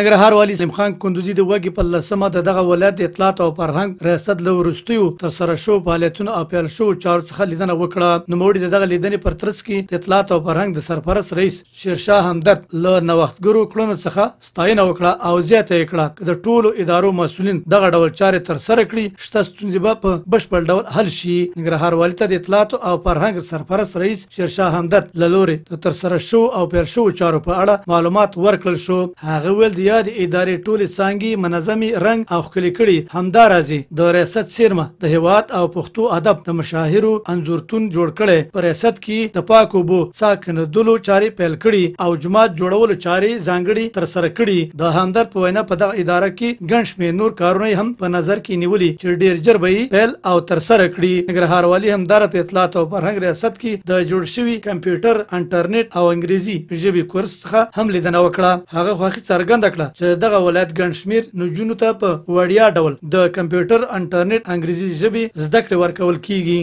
ننګرهار والي سلیم خان کندوزي د وګي په لسمه د دغه ولایت د اطلاعات او فرهنګ ریاست له وروستیو تر سره شو فعالیتونو او پیل شو چارو څخه لیدنه وکړه نوموړي دغه لیدنې پر ترڅ کې د اطلاعات او فرهنګ د سرپرست رئیس شیرشاه همدرد له نوښتګرو کړنو څخه ستاینه وکړه او زیاته یې کړه چې د ټولو ادارو مسولین دغه ډول چارې تر سره کړي شته ستونزې به په بشپړ ډول حل شي ننګرهار والي ته د اطلاعات او فرهنګ سرپرست رئیس شیرشاه همدرد له لوري د تر سره شو او پیل شو چارو په اړه معلومات ورکړل شو هغه ویل دی وړتیا د ادارې ټولې څانګې منظمې رنګ او ښکلې کړي همدا راځي د ریاست سیرمه د هیواد او پښتو ادب د مشاهیرو انځورتون جوړ کړي په ریاست کې د پاکو بو ساکنډلو چارې پیل کړي او جماعت جوړولو چارې ځانګړي تر سره کړي د همدر په وینا په دغه اداره کې ګڼ شمېر نور کارونه هم په نظر کې نیولي چې ډېر ژر به یې پیل او تر سره کړي نګرهار والي همدار په اطلاعات او فرهنګ ریاست کې د جوړ شوي کمپیوټر انټرنیټ او انګریزي ژبې کورس څخه هم لیدنه وکړه هغه خوښي څرګنده کړه کړه چې دغه ولایت ګڼ شمیر نجونو ته په وړیا ډول د کمپیوټر انټرنیټ انګریزي ژبه زده کړې ورکول کیږي